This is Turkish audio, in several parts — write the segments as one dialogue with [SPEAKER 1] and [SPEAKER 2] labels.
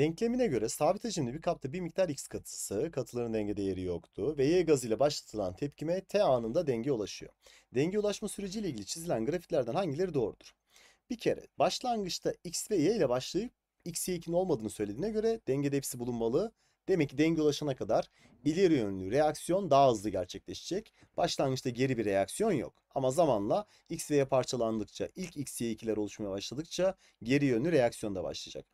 [SPEAKER 1] Denklemine göre sabit hacimli bir kapta bir miktar x katısı, katıların denge değeri yoktu ve y gazıyla başlatılan tepkime t anında denge ulaşıyor. Denge ulaşma süreciyle ilgili çizilen grafiklerden hangileri doğrudur? Bir kere başlangıçta x ve y ile başlayıp x, y2'nin olmadığını söylediğine göre dengede hepsi bulunmalı. Demek ki denge ulaşana kadar ileri yönlü reaksiyon daha hızlı gerçekleşecek. Başlangıçta geri bir reaksiyon yok. Ama zamanla X ve Y parçalandıkça, ilk X, Y2'ler oluşmaya başladıkça geri yönlü reaksiyon da başlayacak.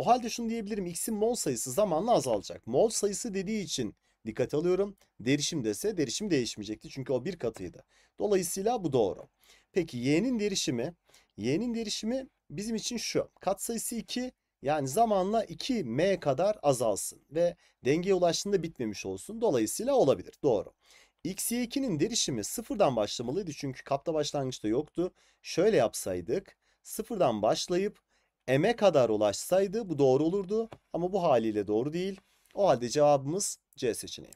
[SPEAKER 1] O halde şunu diyebilirim. X'in mol sayısı zamanla azalacak. Mol sayısı dediği için dikkat alıyorum. Derişim dese derişim değişmeyecekti. Çünkü o bir katıydı. Dolayısıyla bu doğru. Peki y'nin derişimi? Y'nin derişimi bizim için şu. Katsayısı 2 yani zamanla 2m kadar azalsın ve dengeye ulaştığında bitmemiş olsun. Dolayısıyla olabilir. Doğru. XY2'nin derişimi sıfırdan başlamalıydı çünkü kapta başlangıçta yoktu. Şöyle yapsaydık sıfırdan başlayıp M'e kadar ulaşsaydı bu doğru olurdu ama bu haliyle doğru değil. O halde cevabımız C seçeneği.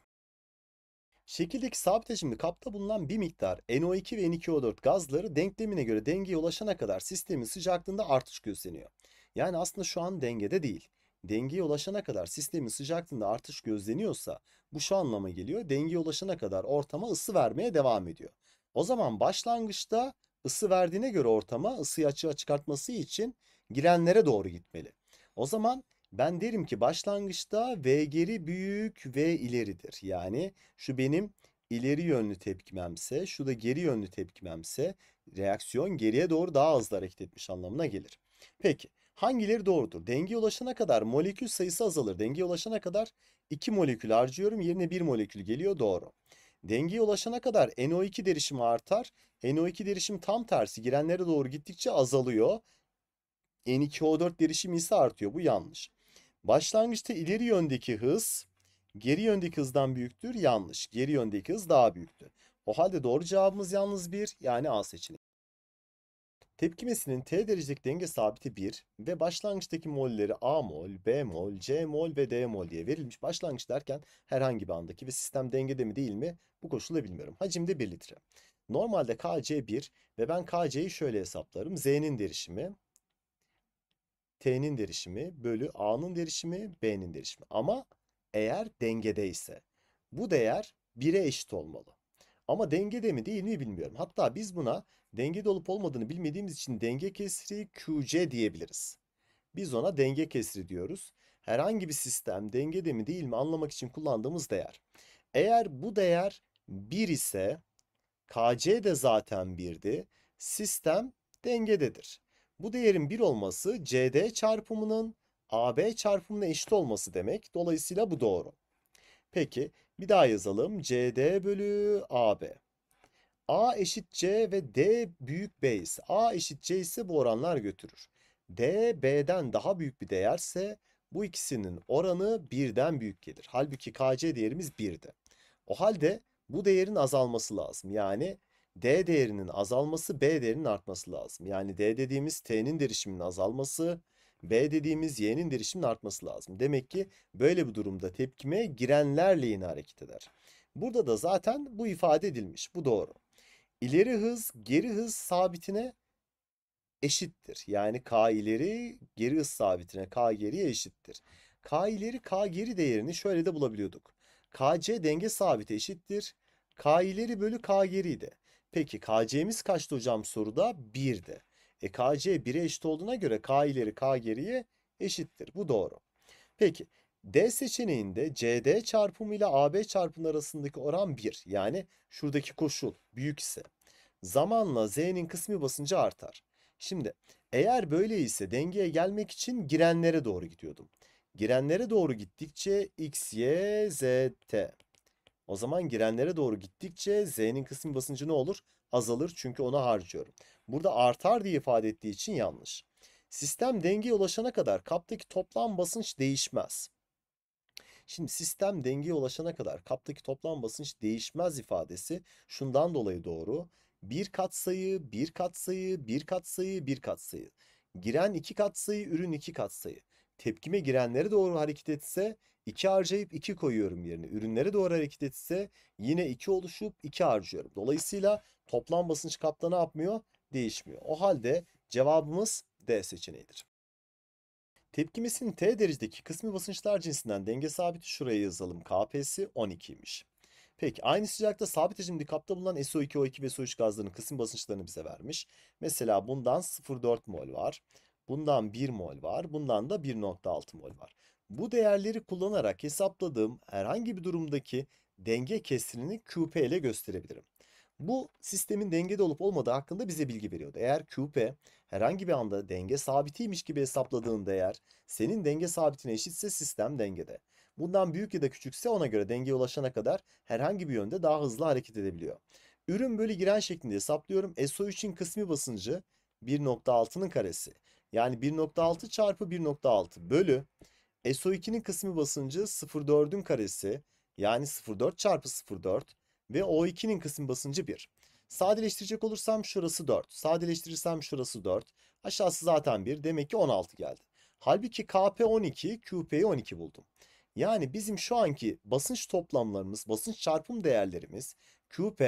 [SPEAKER 1] Şekildeki sabit hacimli kapta bulunan bir miktar NO2 ve N2O4 gazları denklemine göre dengeye ulaşana kadar sistemin sıcaklığında artış gözleniyor. Yani aslında şu an dengede değil. Dengeye ulaşana kadar sistemin sıcaklığında artış gözleniyorsa bu şu anlama geliyor. Dengeye ulaşana kadar ortama ısı vermeye devam ediyor. O zaman başlangıçta ısı verdiğine göre ortama ısıyı açığa çıkartması için girenlere doğru gitmeli. O zaman ben derim ki başlangıçta V geri büyük V ileridir. Yani şu benim ileri yönlü tepkimemse, şu da geri yönlü tepkimemse reaksiyon geriye doğru daha hızlı hareket etmiş anlamına gelir. Peki hangileri doğrudur? Denge ulaşana kadar molekül sayısı azalır. Denge ulaşana kadar 2 molekül harcıyorum yerine 1 molekül geliyor doğru. Dengeye ulaşana kadar NO2 derişimi artar. NO2 derişim tam tersi girenlere doğru gittikçe azalıyor. N2O4 derişimi ise artıyor. Bu yanlış. Başlangıçta ileri yöndeki hız geri yöndeki hızdan büyüktür. Yanlış. Geri yöndeki hız daha büyüktü. O halde doğru cevabımız yalnız 1 yani A seçeneği. Tepkimesinin T derecelik denge sabiti 1 ve başlangıçtaki molleri A mol, B mol, C mol ve D mol diye verilmiş. Başlangıç derken herhangi bir andaki ve sistem dengede mi değil mi bu koşulda bilmiyorum. Hacim de 1 litre. Normalde KC 1 ve ben KC'yi şöyle hesaplarım. Z'nin derişimi T'nin derişimi bölü A'nın derişimi B'nin derişimi. Ama eğer dengede ise bu değer 1'e eşit olmalı. Ama dengede mi değil mi bilmiyorum. Hatta biz buna dengede olup olmadığını bilmediğimiz için denge kesri QC diyebiliriz. Biz ona denge kesri diyoruz. Herhangi bir sistem dengede mi değil mi anlamak için kullandığımız değer. Eğer bu değer 1 ise KC de zaten 1'di. Sistem dengededir. Bu değerin 1 olması CD çarpımının AB çarpımına eşit olması demek. Dolayısıyla bu doğru. Peki bir daha yazalım. CD bölü AB. A eşit C ve D büyük B ise A eşit C ise bu oranlar götürür. D B'den daha büyük bir değerse bu ikisinin oranı birden büyük gelir. Halbuki KC değerimiz 1'di. O halde bu değerin azalması lazım. Yani D değerinin azalması B değerinin artması lazım. Yani D dediğimiz T'nin derişiminin azalması, B dediğimiz Y'nin derişiminin artması lazım. Demek ki böyle bir durumda tepkime girenlerle yine hareket eder. Burada da zaten bu ifade edilmiş. Bu doğru. İleri hız geri hız sabitine eşittir. Yani K ileri geri hız sabitine K geriye eşittir. K ileri K geri değerini şöyle de bulabiliyorduk. KC denge sabiti eşittir. K ileri bölü K geriydi. Peki KC'miz kaçtı hocam soruda? 1'di. E KC 1'e eşit olduğuna göre K ileri K geriye eşittir. Bu doğru. Peki D seçeneğinde CD çarpımı ile AB çarpımı arasındaki oran 1. Yani şuradaki koşul büyük ise zamanla Z'nin kısmi basıncı artar. Şimdi eğer böyleyse dengeye gelmek için girenlere doğru gidiyordum. Girenlere doğru gittikçe X, Y, Z, T. O zaman girenlere doğru gittikçe Z'nin kısmi basıncı ne olur? Azalır çünkü ona harcıyorum. Burada artar diye ifade ettiği için yanlış. Sistem dengeye ulaşana kadar kaptaki toplam basınç değişmez. Şimdi sistem dengeye ulaşana kadar kaptaki toplam basınç değişmez ifadesi şundan dolayı doğru. Bir katsayı, bir katsayı, bir katsayı, bir katsayı. Giren iki katsayı, ürün iki katsayı. Tepkime girenlere doğru hareket etse 2 harcayıp 2 koyuyorum yerine. Ürünlere doğru hareket etse yine 2 oluşup 2 harcıyorum. Dolayısıyla toplam basınç kapta ne yapmıyor? Değişmiyor. O halde cevabımız D seçeneğidir. Tepkimesinin T derecedeki kısmi basınçlar cinsinden denge sabiti şuraya yazalım. Kp'si 12'ymiş. Peki aynı sıcakta sabit hacimli kapta bulunan SO2, O2 ve SO3 gazlarının kısmi basınçlarını bize vermiş. Mesela bundan 0,4 mol var. Bundan 1 mol var. Bundan da 1,6 mol var. Bu değerleri kullanarak hesapladığım herhangi bir durumdaki denge kesirini QP ile gösterebilirim. Bu sistemin dengede olup olmadığı hakkında bize bilgi veriyordu. Eğer QP herhangi bir anda denge sabitiymiş gibi hesapladığın değer senin denge sabitine eşitse sistem dengede. Bundan büyük ya da küçükse ona göre dengeye ulaşana kadar herhangi bir yönde daha hızlı hareket edebiliyor. Ürün bölü giren şeklinde hesaplıyorum. SO3'in kısmi basıncı 1.6'nın karesi. Yani 1.6 çarpı 1.6 bölü SO2'nin kısmi basıncı 0,4'ün karesi yani 0,4 çarpı 0,4 ve O2'nin kısmi basıncı 1. Sadeleştirecek olursam şurası 4. Sadeleştirirsem şurası 4. Aşağısı zaten 1. Demek ki 16 geldi. Halbuki KP 12, QP'yi 12 buldum. Yani bizim şu anki basınç toplamlarımız, basınç çarpım değerlerimiz QP,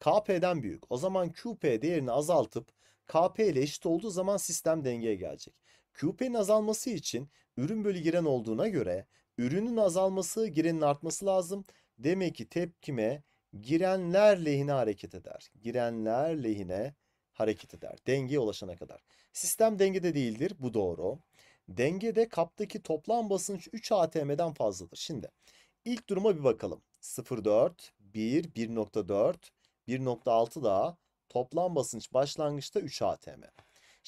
[SPEAKER 1] KP'den büyük. O zaman QP değerini azaltıp KP ile eşit olduğu zaman sistem dengeye gelecek. QP'nin azalması için ürün bölü giren olduğuna göre ürünün azalması girenin artması lazım. Demek ki tepkime girenler lehine hareket eder. Girenler lehine hareket eder. Dengeye ulaşana kadar. Sistem dengede değildir. Bu doğru. Dengede kaptaki toplam basınç 3 ATM'den fazladır. Şimdi ilk duruma bir bakalım. 0.4, 1, 1.4, 1.6 daha toplam basınç başlangıçta 3 ATM.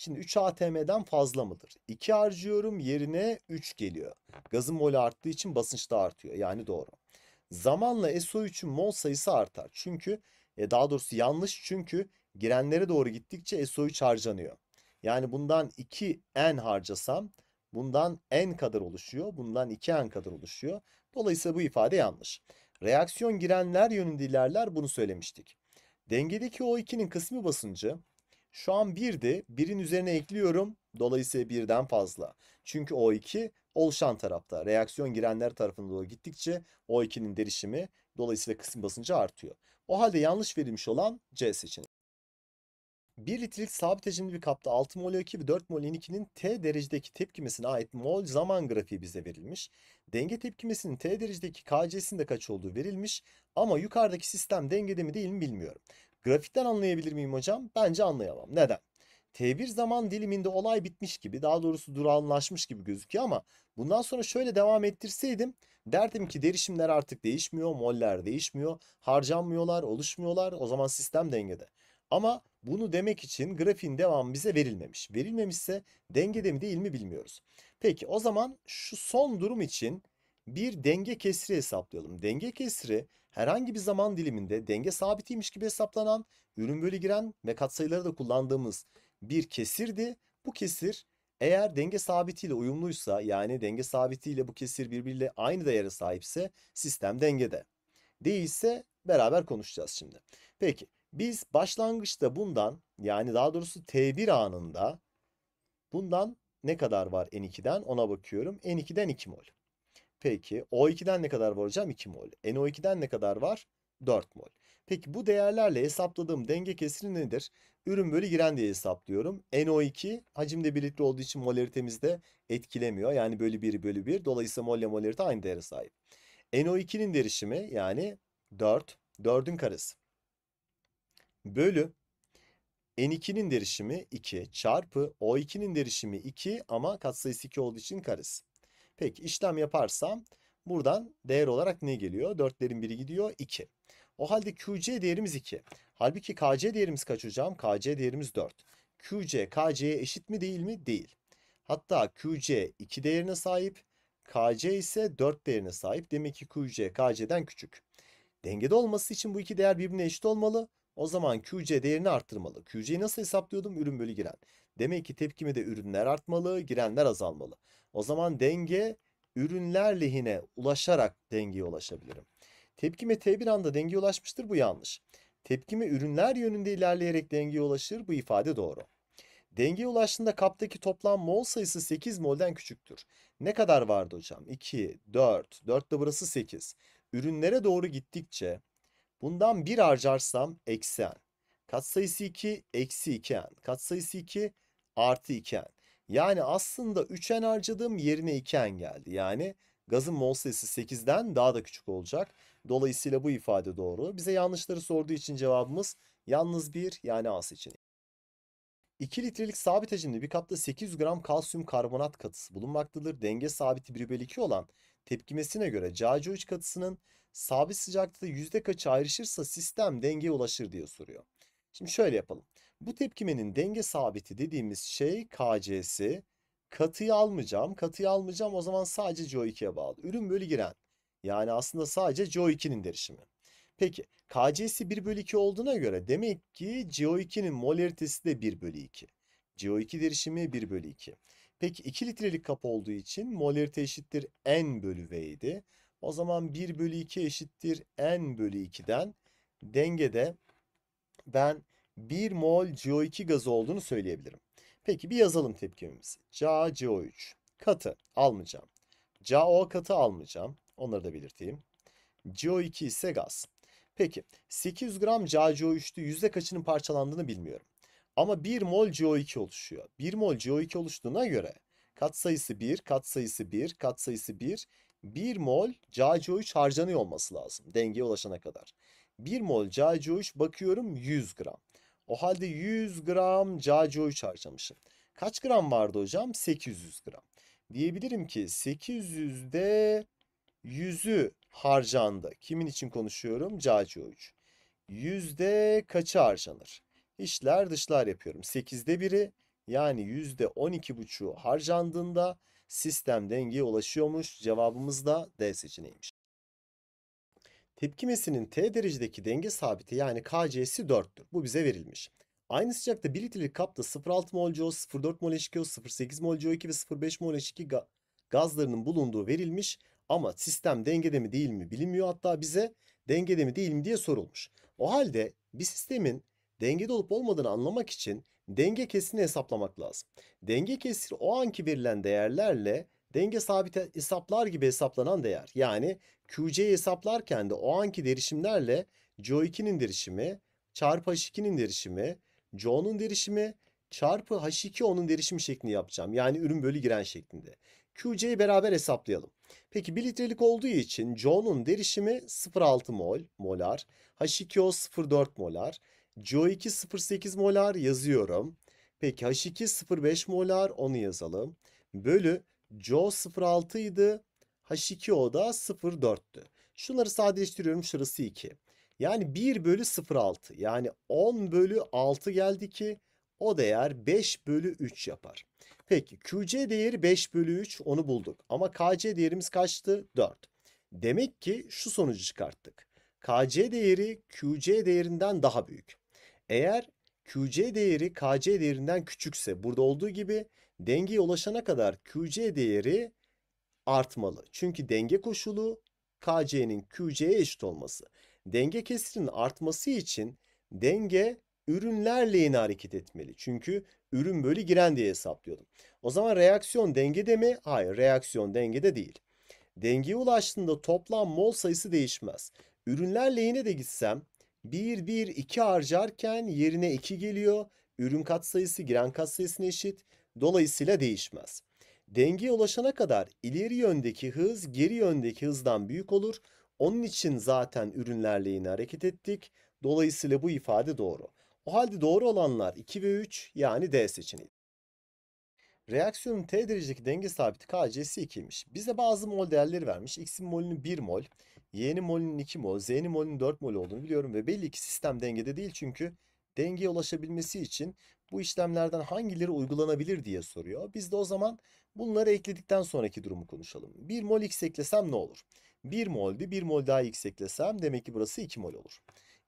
[SPEAKER 1] Şimdi 3 ATM'den fazla mıdır? 2 harcıyorum yerine 3 geliyor. Gazın mol arttığı için basınç da artıyor. Yani doğru. Zamanla SO3'ün mol sayısı artar. Çünkü e, daha doğrusu yanlış çünkü girenlere doğru gittikçe SO3 harcanıyor. Yani bundan 2N harcasam bundan N kadar oluşuyor. Bundan 2N kadar oluşuyor. Dolayısıyla bu ifade yanlış. Reaksiyon girenler yönünde ilerler bunu söylemiştik. Dengedeki O2'nin kısmi basıncı şu an 1'di. 1'in üzerine ekliyorum. Dolayısıyla birden fazla. Çünkü O2 oluşan tarafta. Reaksiyon girenler tarafında doğru gittikçe O2'nin derişimi dolayısıyla kısım basıncı artıyor. O halde yanlış verilmiş olan C seçeneği. 1 litrelik sabit hacimli bir kapta 6 mol O2 ve 4 mol N2'nin T derecedeki tepkimesine ait mol zaman grafiği bize verilmiş. Denge tepkimesinin T derecedeki KC'sinin de kaç olduğu verilmiş ama yukarıdaki sistem dengede mi değil mi bilmiyorum. Grafikten anlayabilir miyim hocam? Bence anlayamam. Neden? T1 zaman diliminde olay bitmiş gibi daha doğrusu durağanlaşmış gibi gözüküyor ama bundan sonra şöyle devam ettirseydim derdim ki derişimler artık değişmiyor, moller değişmiyor, harcanmıyorlar, oluşmuyorlar o zaman sistem dengede. Ama bunu demek için grafiğin devamı bize verilmemiş. Verilmemişse dengede mi değil mi bilmiyoruz. Peki o zaman şu son durum için bir denge kesri hesaplayalım. Denge kesri herhangi bir zaman diliminde denge sabitiymiş gibi hesaplanan, ürün bölü giren ve katsayıları da kullandığımız bir kesirdi. Bu kesir eğer denge sabitiyle uyumluysa yani denge sabitiyle bu kesir birbiriyle aynı değere sahipse sistem dengede. Değilse beraber konuşacağız şimdi. Peki biz başlangıçta bundan yani daha doğrusu T1 anında bundan ne kadar var N2'den ona bakıyorum. N2'den 2 mol. Peki O2'den ne kadar var hocam? 2 mol. NO2'den ne kadar var? 4 mol. Peki bu değerlerle hesapladığım denge kesiri nedir? Ürün bölü giren diye hesaplıyorum. NO2 hacimde birlikte olduğu için molaritemizde etkilemiyor. Yani bölü 1 bölü 1. Dolayısıyla mol ile molarite aynı değere sahip. NO2'nin derişimi yani 4. 4'ün karesi. Bölü N2'nin derişimi 2 çarpı O2'nin derişimi 2 ama katsayısı 2 olduğu için karesi. Peki işlem yaparsam buradan değer olarak ne geliyor? 4'lerin biri gidiyor 2. O halde QC değerimiz 2. Halbuki KC değerimiz kaç hocam? KC değerimiz 4. QC KC'ye eşit mi değil mi? Değil. Hatta QC 2 değerine sahip. KC ise 4 değerine sahip. Demek ki QC KC'den küçük. Dengede olması için bu iki değer birbirine eşit olmalı. O zaman QC değerini arttırmalı. QC'yi nasıl hesaplıyordum? Ürün bölü giren. Demek ki tepkime de ürünler artmalı, girenler azalmalı. O zaman denge ürünler lehine ulaşarak dengeye ulaşabilirim. Tepkime T bir anda dengeye ulaşmıştır bu yanlış. Tepkime ürünler yönünde ilerleyerek dengeye ulaşır bu ifade doğru. Dengeye ulaştığında kaptaki toplam mol sayısı 8 molden küçüktür. Ne kadar vardı hocam? 2, 4, 4 de burası 8. Ürünlere doğru gittikçe bundan 1 harcarsam eksen. Katsayısı 2, eksi 2n. Katsayısı 2, artı 2n. Yani aslında 3N harcadığım yerine 2N geldi. Yani gazın mol sayısı 8'den daha da küçük olacak. Dolayısıyla bu ifade doğru. Bize yanlışları sorduğu için cevabımız yalnız 1 yani A seçeneği. 2 litrelik sabit hacimli bir kapta 800 gram kalsiyum karbonat katısı bulunmaktadır. Denge sabiti 1 bölü 2 olan tepkimesine göre CaCO3 katısının sabit sıcaklıkta yüzde kaçı ayrışırsa sistem dengeye ulaşır diye soruyor. Şimdi şöyle yapalım. Bu tepkimenin denge sabiti dediğimiz şey KC'si. Katıyı almayacağım. Katıyı almayacağım o zaman sadece CO2'ye bağlı. Ürün bölü giren. Yani aslında sadece CO2'nin derişimi. Peki KC'si 1 bölü 2 olduğuna göre demek ki CO2'nin molaritesi de 1 bölü 2. CO2 derişimi 1 bölü 2. Peki 2 litrelik kap olduğu için molarite eşittir N bölü V idi. O zaman 1 bölü 2 eşittir N bölü 2'den dengede ben 1 mol CO2 gazı olduğunu söyleyebilirim. Peki bir yazalım tepkimimizi. CaCO3 katı almayacağım. CaO katı almayacağım. Onları da belirteyim. CO2 ise gaz. Peki 800 gram CaCO3'tü yüzde kaçının parçalandığını bilmiyorum. Ama 1 mol CO2 oluşuyor. 1 mol CO2 oluştuğuna göre katsayısı 1, katsayısı 1, katsayısı 1, 1 mol CaCO3 harcanıyor olması lazım dengeye ulaşana kadar. 1 mol CaCO3 bakıyorum 100 gram. O halde 100 gram cacu harcamışım. Kaç gram vardı hocam? 800 gram. Diyebilirim ki 800'de 100'ü harcandı. Kimin için konuşuyorum? Cacu Yüzde kaçı harcanır? İşler dışlar yapıyorum. 8'de biri yani yüzde 12,5'u harcandığında sistem dengeye ulaşıyormuş. Cevabımız da D seçeneğiymiş. Tepkimesinin T derecedeki denge sabiti yani KC'si 4'tür. Bu bize verilmiş. Aynı sıcakta 1 litrelik kapta 0.6 mol CO, 0.4 mol H2O, 0.8 mol CO2 ve 0.5 mol H2 gazlarının bulunduğu verilmiş. Ama sistem dengede mi değil mi bilinmiyor. Hatta bize dengede mi değil mi diye sorulmuş. O halde bir sistemin dengede olup olmadığını anlamak için denge kesini hesaplamak lazım. Denge kesiri o anki verilen değerlerle denge sabiti hesaplar gibi hesaplanan değer. Yani QC'yi hesaplarken de o anki derişimlerle CO2'nin derişimi çarpı H2'nin derişimi C'nun derişimi çarpı H2O'nun derişimi şeklini yapacağım. Yani ürün bölü giren şeklinde. QC'yi beraber hesaplayalım. Peki 1 litrelik olduğu için C'nun derişimi 0.6 mol molar. H2O 0.4 molar. CO2 0.8 molar yazıyorum. Peki H2 0.5 molar onu yazalım. Bölü CO 0.6 idi h 2 o da 0,4'tü. Şunları sadeleştiriyorum şurası 2. Yani 1 bölü 0,6 yani 10 bölü 6 geldi ki o değer 5 bölü 3 yapar. Peki QC değeri 5 bölü 3 onu bulduk. Ama KC değerimiz kaçtı? 4. Demek ki şu sonucu çıkarttık. KC değeri QC değerinden daha büyük. Eğer QC değeri KC değerinden küçükse burada olduğu gibi dengeye ulaşana kadar QC değeri artmalı. Çünkü denge koşulu KC'nin QC'ye eşit olması. Denge kesirinin artması için denge ürünler lehine hareket etmeli. Çünkü ürün bölü giren diye hesaplıyordum. O zaman reaksiyon dengede mi? Hayır reaksiyon dengede değil. Dengeye ulaştığında toplam mol sayısı değişmez. Ürünler lehine de gitsem 1 1 2 harcarken yerine 2 geliyor. Ürün katsayısı giren katsayısına eşit. Dolayısıyla değişmez. Dengeye ulaşana kadar ileri yöndeki hız geri yöndeki hızdan büyük olur. Onun için zaten ürünlerle yine hareket ettik. Dolayısıyla bu ifade doğru. O halde doğru olanlar 2 ve 3 yani D seçeneği. Reaksiyonun T derecedeki denge sabiti KC'si 2'ymiş. Bize bazı mol değerleri vermiş. X'in molünün 1 mol, Y'nin molünün 2 mol, Z'nin molünün 4 mol olduğunu biliyorum ve belli ki sistem dengede değil çünkü dengeye ulaşabilmesi için bu işlemlerden hangileri uygulanabilir diye soruyor. Biz de o zaman bunları ekledikten sonraki durumu konuşalım. 1 mol x eklesem ne olur? 1 moldi 1 mol daha x eklesem demek ki burası 2 mol olur.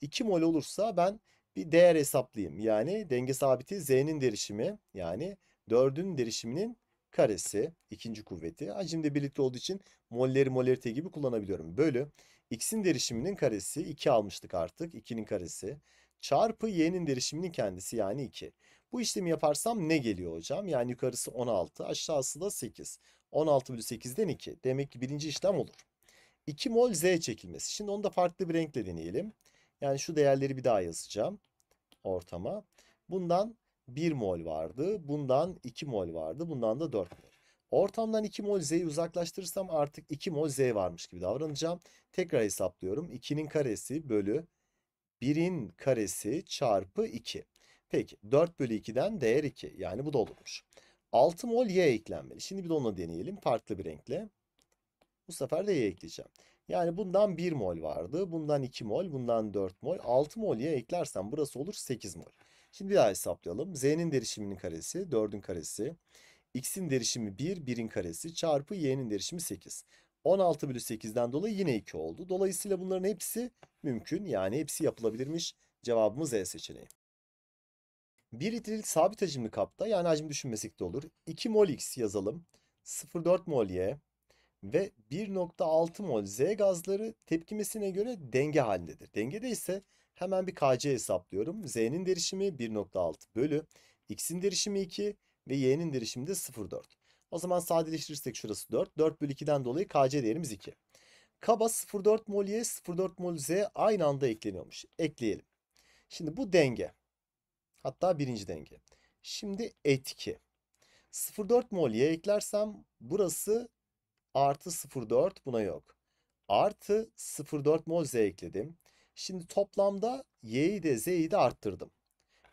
[SPEAKER 1] 2 mol olursa ben bir değer hesaplayayım. Yani denge sabiti z'nin derişimi yani 4'ün derişiminin karesi ikinci kuvveti hacimde birlikte olduğu için molleri molerite gibi kullanabiliyorum. Bölü x'in derişiminin karesi 2 almıştık artık 2'nin karesi çarpı y'nin derişiminin kendisi yani 2. Bu işlemi yaparsam ne geliyor hocam? Yani yukarısı 16 aşağısı da 8. 16 bölü 8'den 2. Demek ki birinci işlem olur. 2 mol Z çekilmesi. Şimdi onu da farklı bir renkle deneyelim. Yani şu değerleri bir daha yazacağım ortama. Bundan 1 mol vardı. Bundan 2 mol vardı. Bundan da 4 mol. Ortamdan 2 mol Z'yi uzaklaştırırsam artık 2 mol Z varmış gibi davranacağım. Tekrar hesaplıyorum. 2'nin karesi bölü 1'in karesi çarpı 2. Peki 4 bölü 2'den değer 2. Yani bu da olurmuş. 6 mol y eklenmeli. Şimdi bir de onunla deneyelim. Farklı bir renkle. Bu sefer de y ekleyeceğim. Yani bundan 1 mol vardı. Bundan 2 mol. Bundan 4 mol. 6 mol y eklersem burası olur 8 mol. Şimdi bir daha hesaplayalım. Z'nin derişiminin karesi. 4'ün karesi. X'in derişimi 1. 1'in karesi. Çarpı y'nin derişimi 8. 16 bölü 8'den dolayı yine 2 oldu. Dolayısıyla bunların hepsi mümkün. Yani hepsi yapılabilirmiş. Cevabımız E seçeneği. 1 litrelik sabit hacimli kapta yani hacim düşünmesek de olur. 2 mol X yazalım. 0,4 mol Y ve 1.6 mol Z gazları tepkimesine göre denge halindedir. Dengede ise hemen bir KC hesaplıyorum. Z'nin derişimi 1.6 bölü X'in derişimi 2 ve Y'nin derişimi de 0.4. O zaman sadeleştirirsek şurası 4. 4 bölü 2'den dolayı KC değerimiz 2. Kaba 0,4 mol Y 0,4 mol Z aynı anda ekleniyormuş. Ekleyelim. Şimdi bu denge. Hatta birinci denge. Şimdi etki. 0,4 mol Y eklersem burası artı 0,4 buna yok. Artı 0,4 mol Z ekledim. Şimdi toplamda Y'yi de Z'yi de arttırdım.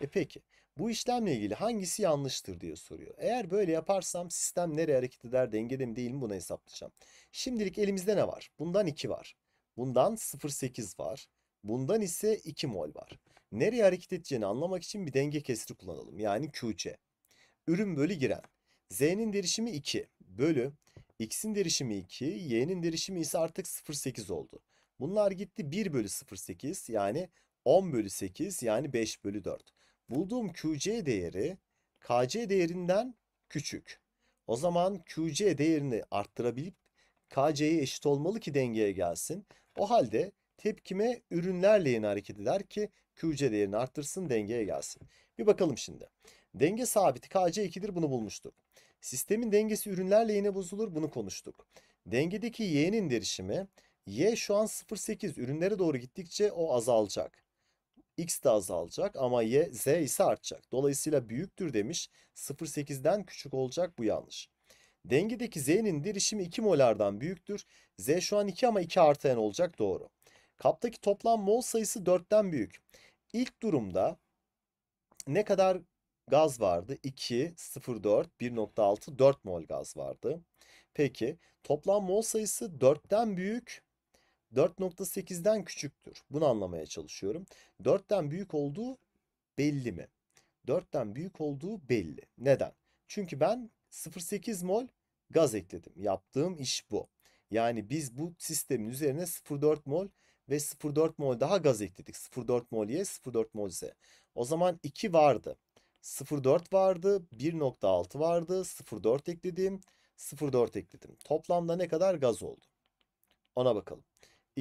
[SPEAKER 1] E peki bu işlemle ilgili hangisi yanlıştır diye soruyor. Eğer böyle yaparsam sistem nereye hareket eder dengede mi değil mi bunu hesaplayacağım. Şimdilik elimizde ne var? Bundan 2 var. Bundan 0.8 var. Bundan ise 2 mol var. Nereye hareket edeceğini anlamak için bir denge kesri kullanalım. Yani QC. Ürün bölü giren. Z'nin derişimi 2 bölü X'in derişimi 2, Y'nin derişimi ise artık 0.8 oldu. Bunlar gitti 1 bölü 0.8 yani 10 bölü 8 yani 5 bölü 4 bulduğum QC değeri KC değerinden küçük. O zaman QC değerini arttırabilip KC'ye eşit olmalı ki dengeye gelsin. O halde tepkime ürünlerle yeni hareket eder ki QC değerini arttırsın dengeye gelsin. Bir bakalım şimdi. Denge sabiti KC2'dir bunu bulmuştuk. Sistemin dengesi ürünlerle yine bozulur bunu konuştuk. Dengedeki Y'nin derişimi Y şu an 0.8 ürünlere doğru gittikçe o azalacak x de azalacak ama y z ise artacak. Dolayısıyla büyüktür demiş. 0.8'den küçük olacak bu yanlış. Dengedeki z'nin dirişimi 2 molardan büyüktür. Z şu an 2 ama 2 artayan olacak doğru. Kaptaki toplam mol sayısı 4'ten büyük. İlk durumda ne kadar gaz vardı? 2, 0,4, 1,6, 4 mol gaz vardı. Peki toplam mol sayısı 4'ten büyük 4.8'den küçüktür. Bunu anlamaya çalışıyorum. 4'ten büyük olduğu belli mi? 4'ten büyük olduğu belli. Neden? Çünkü ben 0.8 mol gaz ekledim. Yaptığım iş bu. Yani biz bu sistemin üzerine 0.4 mol ve 0.4 mol daha gaz ekledik. 0.4 mol Y, 0.4 mol Z. O zaman 2 vardı. 0.4 vardı, 1.6 vardı, 0.4 ekledim, 0.4 ekledim. Toplamda ne kadar gaz oldu? Ona bakalım.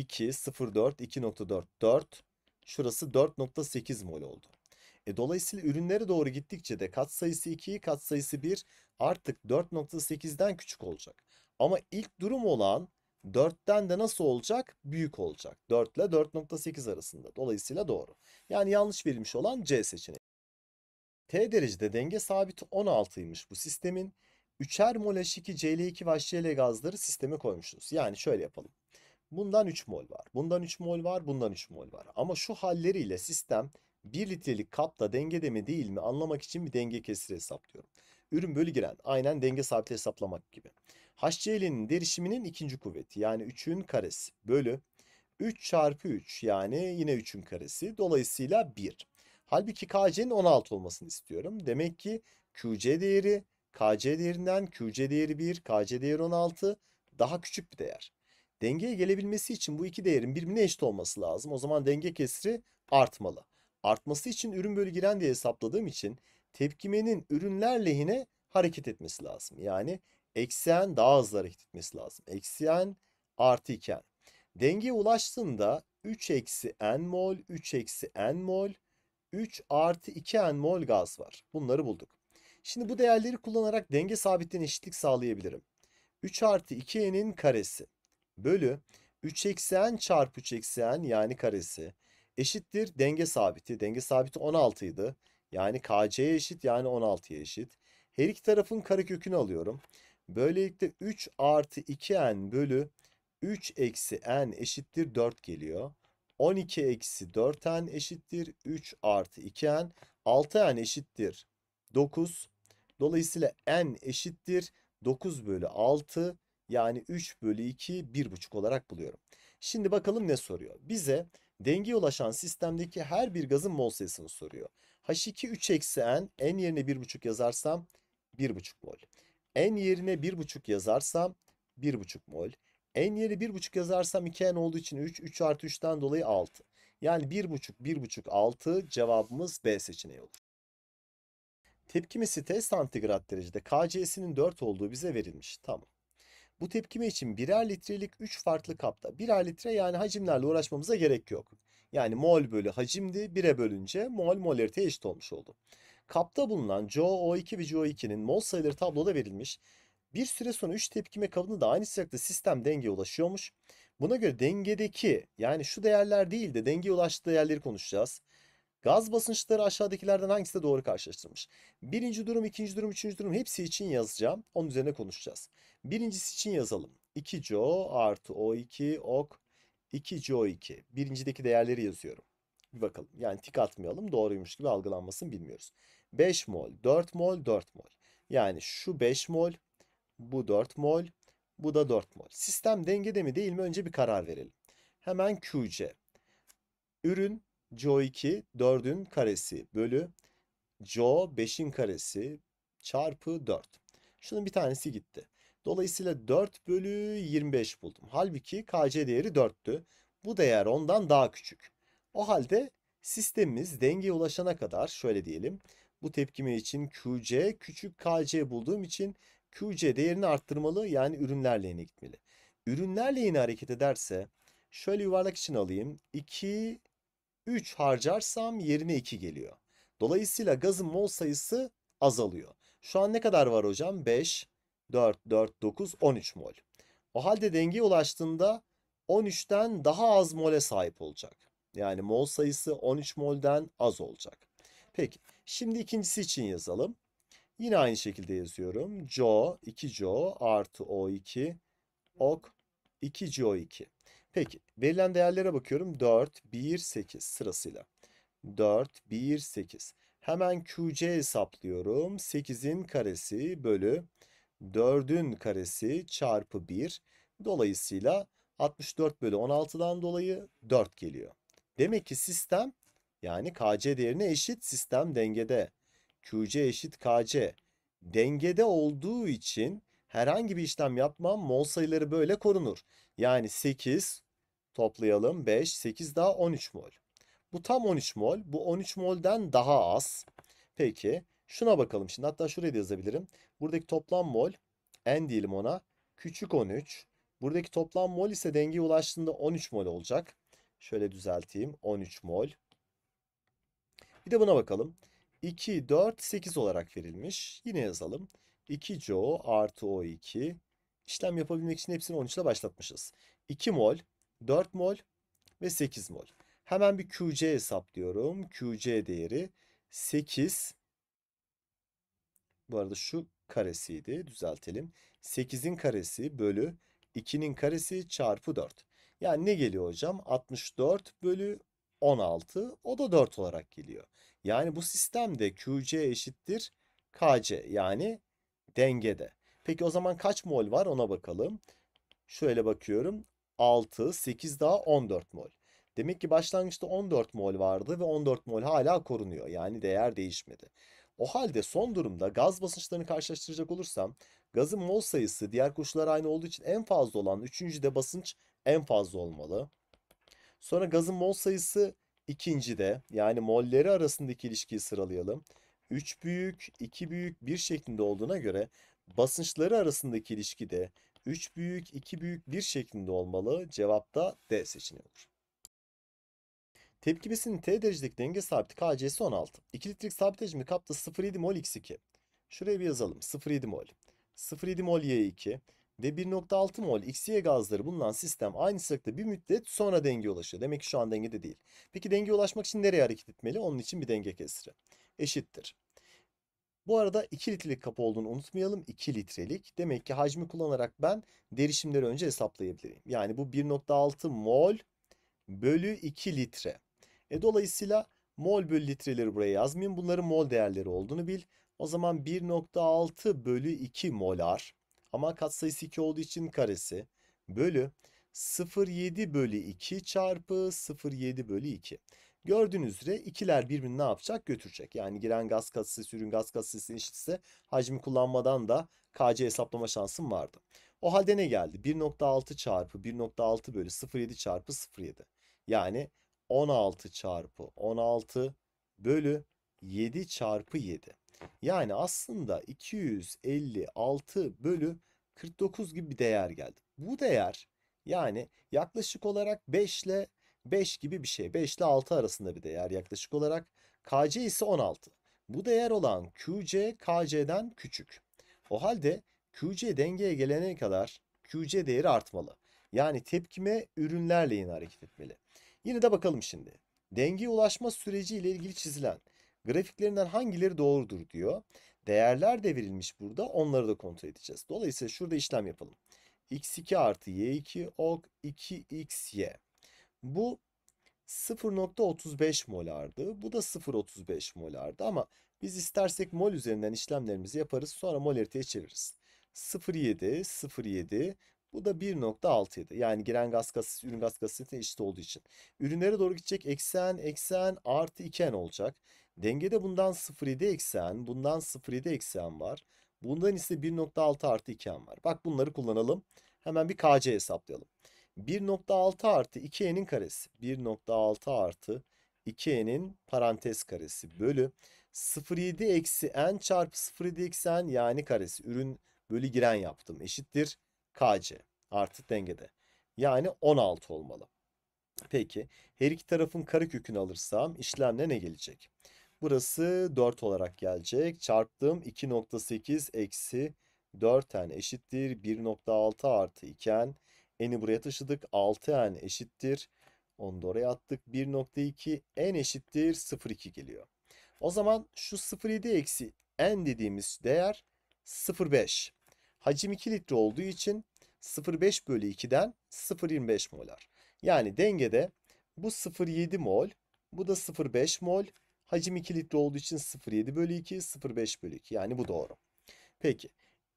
[SPEAKER 1] 2, 0,4, 2,4, 4. Şurası 4,8 mol oldu. E, dolayısıyla ürünlere doğru gittikçe de katsayısı 2, katsayısı 1 artık 4.8'den küçük olacak. Ama ilk durum olan 4'ten de nasıl olacak? Büyük olacak. 4 ile 4.8 arasında. Dolayısıyla doğru. Yani yanlış verilmiş olan C seçeneği. T derecede denge sabiti 16'ymış bu sistemin. 3'er mol H2, Cl2 ve HCl gazları sisteme koymuşuz. Yani şöyle yapalım. Bundan 3 mol var. Bundan 3 mol var. Bundan 3 mol var. Ama şu halleriyle sistem 1 litrelik kapta dengede mi değil mi anlamak için bir denge kesiri hesaplıyorum. Ürün bölü giren aynen denge sabiti hesaplamak gibi. HCl'nin derişiminin ikinci kuvveti yani 3'ün karesi bölü 3 çarpı 3 yani yine 3'ün karesi dolayısıyla 1. Halbuki KC'nin 16 olmasını istiyorum. Demek ki QC değeri KC değerinden QC değeri 1, KC değeri 16 daha küçük bir değer. Dengeye gelebilmesi için bu iki değerin birbirine eşit olması lazım. O zaman denge kesri artmalı. Artması için ürün bölü giren diye hesapladığım için tepkimenin ürünler lehine hareket etmesi lazım. Yani eksen daha hızlı hareket etmesi lazım. Eksen artı iken. Dengeye ulaştığında 3 eksi n mol, 3 eksi n mol, 3 artı 2 n mol gaz var. Bunları bulduk. Şimdi bu değerleri kullanarak denge sabitliğine eşitlik sağlayabilirim. 3 artı 2n'in karesi bölü 3 eksen çarpı 3 eksen yani karesi eşittir denge sabiti. Denge sabiti 16 idi. Yani KC'ye eşit yani 16'ya eşit. Her iki tarafın karekökünü alıyorum. Böylelikle 3 artı 2n bölü 3 eksi n eşittir 4 geliyor. 12 eksi 4n eşittir 3 artı 2n. 6n eşittir 9. Dolayısıyla n eşittir 9 bölü 6 yani 3 bölü 2 1,5 olarak buluyorum. Şimdi bakalım ne soruyor. Bize dengeye ulaşan sistemdeki her bir gazın mol sayısını soruyor. H2 3 eksi N. N yerine 1,5 yazarsam 1,5 mol. N yerine 1,5 yazarsam 1,5 mol. N yeri 1,5 yazarsam 2N olduğu için 3. 3 artı 3'ten dolayı 6. Yani 1,5, 1,5, 6 cevabımız B seçeneği olur. Tepkimesi T santigrat derecede KCS'nin 4 olduğu bize verilmiş. Tamam. Bu tepkime için birer litrelik 3 farklı kapta birer litre yani hacimlerle uğraşmamıza gerek yok. Yani mol bölü hacimdi 1'e bölünce mol molarite eşit olmuş oldu. Kapta bulunan CO2 ve CO2'nin mol sayıları tabloda verilmiş. Bir süre sonra 3 tepkime kabını da aynı sıcakta sistem dengeye ulaşıyormuş. Buna göre dengedeki yani şu değerler değil de dengeye ulaştığı değerleri konuşacağız. Gaz basınçları aşağıdakilerden hangisi de doğru karşılaştırmış? Birinci durum, ikinci durum, üçüncü durum hepsi için yazacağım. Onun üzerine konuşacağız. Birincisi için yazalım. 2CO artı O2 ok 2CO2. Birincideki değerleri yazıyorum. Bir bakalım. Yani tik atmayalım. Doğruymuş gibi algılanmasını bilmiyoruz. 5 mol, 4 mol, 4 mol. Yani şu 5 mol, bu 4 mol, bu da 4 mol. Sistem dengede mi değil mi önce bir karar verelim. Hemen QC. Ürün CO 2 4'ün karesi bölü CO 5'in karesi çarpı 4. Şunun bir tanesi gitti. Dolayısıyla 4 bölü 25 buldum. Halbuki KC değeri 4'tü. Bu değer ondan daha küçük. O halde sistemimiz dengeye ulaşana kadar şöyle diyelim. Bu tepkime için QC küçük KC bulduğum için QC değerini arttırmalı yani ürünler lehine gitmeli. Ürünler lehine hareket ederse şöyle yuvarlak için alayım. 2 3 harcarsam yerine 2 geliyor. Dolayısıyla gazın mol sayısı azalıyor. Şu an ne kadar var hocam? 5, 4, 4, 9, 13 mol. O halde dengeye ulaştığında 13'ten daha az mole sahip olacak. Yani mol sayısı 13 molden az olacak. Peki şimdi ikincisi için yazalım. Yine aynı şekilde yazıyorum. CO 2CO artı O2 ok 2CO2. Peki verilen değerlere bakıyorum. 4, 1, 8 sırasıyla. 4, 1, 8. Hemen QC hesaplıyorum. 8'in karesi bölü 4'ün karesi çarpı 1. Dolayısıyla 64 bölü 16'dan dolayı 4 geliyor. Demek ki sistem yani KC değerine eşit sistem dengede. QC eşit KC. Dengede olduğu için herhangi bir işlem yapmam mol sayıları böyle korunur. Yani 8, Toplayalım 5, 8 daha 13 mol. Bu tam 13 mol. Bu 13 molden daha az. Peki şuna bakalım şimdi. Hatta şuraya da yazabilirim. Buradaki toplam mol n diyelim ona. Küçük 13. Buradaki toplam mol ise dengeye ulaştığında 13 mol olacak. Şöyle düzelteyim. 13 mol. Bir de buna bakalım. 2, 4, 8 olarak verilmiş. Yine yazalım. 2 CO artı O2. İşlem yapabilmek için hepsini 13 ile başlatmışız. 2 mol 4 mol ve 8 mol. Hemen bir QC hesaplıyorum. QC değeri 8 bu arada şu karesiydi düzeltelim. 8'in karesi bölü 2'nin karesi çarpı 4. Yani ne geliyor hocam? 64 bölü 16 o da 4 olarak geliyor. Yani bu sistemde QC eşittir KC yani dengede. Peki o zaman kaç mol var ona bakalım. Şöyle bakıyorum. 6, 8 daha 14 mol. Demek ki başlangıçta 14 mol vardı ve 14 mol hala korunuyor. Yani değer değişmedi. O halde son durumda gaz basınçlarını karşılaştıracak olursam gazın mol sayısı diğer koşullar aynı olduğu için en fazla olan 3. de basınç en fazla olmalı. Sonra gazın mol sayısı ikinci de yani molleri arasındaki ilişkiyi sıralayalım. 3 büyük, 2 büyük, 1 şeklinde olduğuna göre basınçları arasındaki ilişki de 3 büyük, 2 büyük, 1 şeklinde olmalı. Cevap da D seçeneği olur. Tepkimesinin T derecelik denge sabiti KC'si 16. 2 litrelik sabit hacmi kapta 0,7 mol X2. Şuraya bir yazalım. 0,7 mol. 0,7 mol Y2 ve 1.6 mol XY gazları bulunan sistem aynı sıcakta bir müddet sonra dengeye ulaşıyor. Demek ki şu an dengede değil. Peki dengeye ulaşmak için nereye hareket etmeli? Onun için bir denge kesiri. Eşittir. Bu arada 2 litrelik kapı olduğunu unutmayalım. 2 litrelik. Demek ki hacmi kullanarak ben derişimleri önce hesaplayabilirim. Yani bu 1.6 mol bölü 2 litre. E dolayısıyla mol bölü litreleri buraya yazmayayım. Bunların mol değerleri olduğunu bil. O zaman 1.6 bölü 2 molar ama katsayısı 2 olduğu için karesi bölü 0.7 bölü 2 çarpı 0.7 bölü 2. Gördüğünüz üzere ikiler birbirini ne yapacak? Götürecek. Yani giren gaz katsayısı sürün gaz katsayısı eşitse hacmi kullanmadan da KC hesaplama şansım vardı. O halde ne geldi? 1.6 çarpı 1.6 bölü 0.7 çarpı 0.7. Yani 16 çarpı 16 bölü 7 çarpı 7. Yani aslında 256 bölü 49 gibi bir değer geldi. Bu değer yani yaklaşık olarak 5 ile 5 gibi bir şey. 5 ile 6 arasında bir değer yaklaşık olarak. KC ise 16. Bu değer olan QC KC'den küçük. O halde QC dengeye gelene kadar QC değeri artmalı. Yani tepkime ürünlerle yine hareket etmeli. Yine de bakalım şimdi. Dengeye ulaşma süreci ile ilgili çizilen grafiklerinden hangileri doğrudur diyor. Değerler de verilmiş burada. Onları da kontrol edeceğiz. Dolayısıyla şurada işlem yapalım. x2 artı y2 ok 2xy. Bu 0.35 molardı. Bu da 0.35 molardı ama biz istersek mol üzerinden işlemlerimizi yaparız sonra molariteye çeviririz. 0.7, 0.7 bu da 1.67 yani giren gaz kasisi ürün gaz kasisine eşit olduğu için. Ürünlere doğru gidecek eksen eksen artı 2n olacak. Dengede bundan 0.7 eksen bundan 0.7 eksen var. Bundan ise 1.6 artı 2 var. Bak bunları kullanalım. Hemen bir kc hesaplayalım. 1.6 artı 2 n'in karesi. 1.6 artı 2 n'in parantez karesi bölü 0.7 eksi n çarpı 0.7 eksi n yani karesi. Ürün bölü giren yaptım. Eşittir kc artı dengede. Yani 16 olmalı. Peki her iki tarafın karekökünü alırsam işlemle ne gelecek? Burası 4 olarak gelecek. Çarptım 2.8 eksi 4 n eşittir 1.6 artı 2 n n'i buraya taşıdık. 6n eşittir. Onu da oraya attık. 1.2 n eşittir 0.2 geliyor. O zaman şu 0.7 eksi n dediğimiz değer 0.5. Hacim 2 litre olduğu için 0.5 bölü 2'den 0.25 molar. Yani dengede bu 0.7 mol, bu da 0.5 mol. Hacim 2 litre olduğu için 0.7 bölü 2, 0.5 bölü 2. Yani bu doğru. Peki.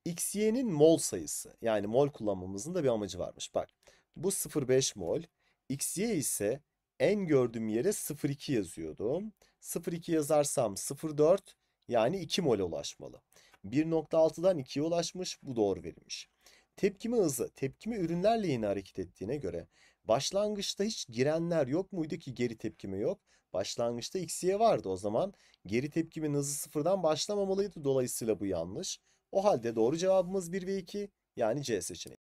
[SPEAKER 1] XY'nin mol sayısı yani mol kullanmamızın da bir amacı varmış. Bak bu 0,5 mol. XY ise en gördüğüm yere 0,2 yazıyordum. 0,2 yazarsam 0,4 yani 2 mol ulaşmalı. 1.6'dan 2'ye ulaşmış bu doğru verilmiş. Tepkimi hızı tepkimi ürünlerle yine hareket ettiğine göre başlangıçta hiç girenler yok muydu ki geri tepkimi yok. Başlangıçta x'ye vardı o zaman geri tepkimin hızı sıfırdan başlamamalıydı dolayısıyla bu yanlış. O halde doğru cevabımız 1 ve 2 yani C seçeneği.